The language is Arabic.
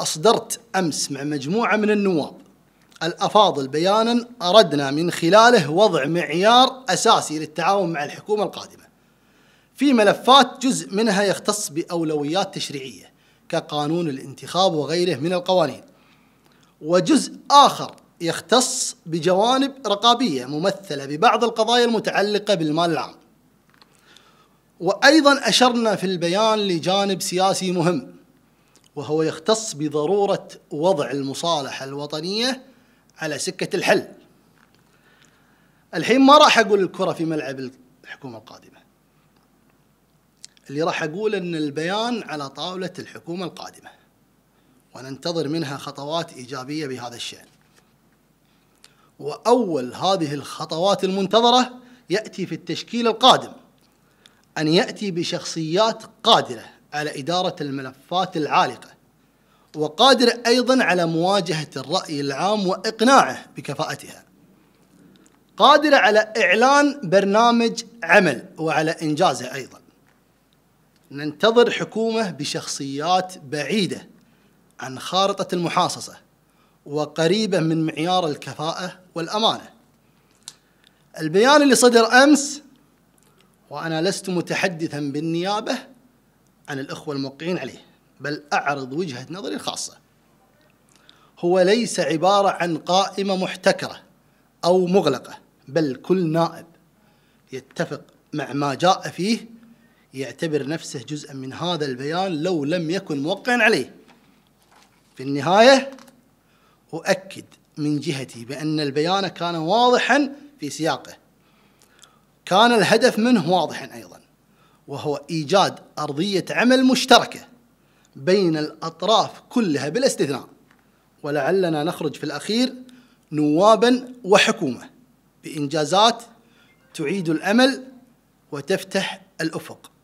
أصدرت أمس مع مجموعة من النواب الأفاضل بيانا أردنا من خلاله وضع معيار أساسي للتعاون مع الحكومة القادمة في ملفات جزء منها يختص بأولويات تشريعية كقانون الانتخاب وغيره من القوانين وجزء آخر يختص بجوانب رقابية ممثلة ببعض القضايا المتعلقة بالمال العام وأيضا أشرنا في البيان لجانب سياسي مهم وهو يختص بضرورة وضع المصالحة الوطنية على سكة الحل الحين ما راح أقول الكرة في ملعب الحكومة القادمة اللي راح أقول أن البيان على طاولة الحكومة القادمة وننتظر منها خطوات إيجابية بهذا الشأن وأول هذه الخطوات المنتظرة يأتي في التشكيل القادم أن يأتي بشخصيات قادرة على إدارة الملفات العالقة وقادر أيضا على مواجهة الرأي العام وإقناعه بكفاءتها قادرة على إعلان برنامج عمل وعلى إنجازه أيضا ننتظر حكومة بشخصيات بعيدة عن خارطة المحاصصة وقريبة من معيار الكفاءة والأمانة البيان اللي صدر أمس وأنا لست متحدثا بالنيابة عن الإخوة الموقعين عليه بل أعرض وجهة نظري الخاصة هو ليس عبارة عن قائمة محتكرة أو مغلقة بل كل نائب يتفق مع ما جاء فيه يعتبر نفسه جزءا من هذا البيان لو لم يكن موقعا عليه في النهاية أؤكد من جهتي بأن البيان كان واضحا في سياقه كان الهدف منه واضحا أيضا وهو إيجاد أرضية عمل مشتركة بين الأطراف كلها بالاستثناء ولعلنا نخرج في الأخير نوابا وحكومة بإنجازات تعيد الأمل وتفتح الأفق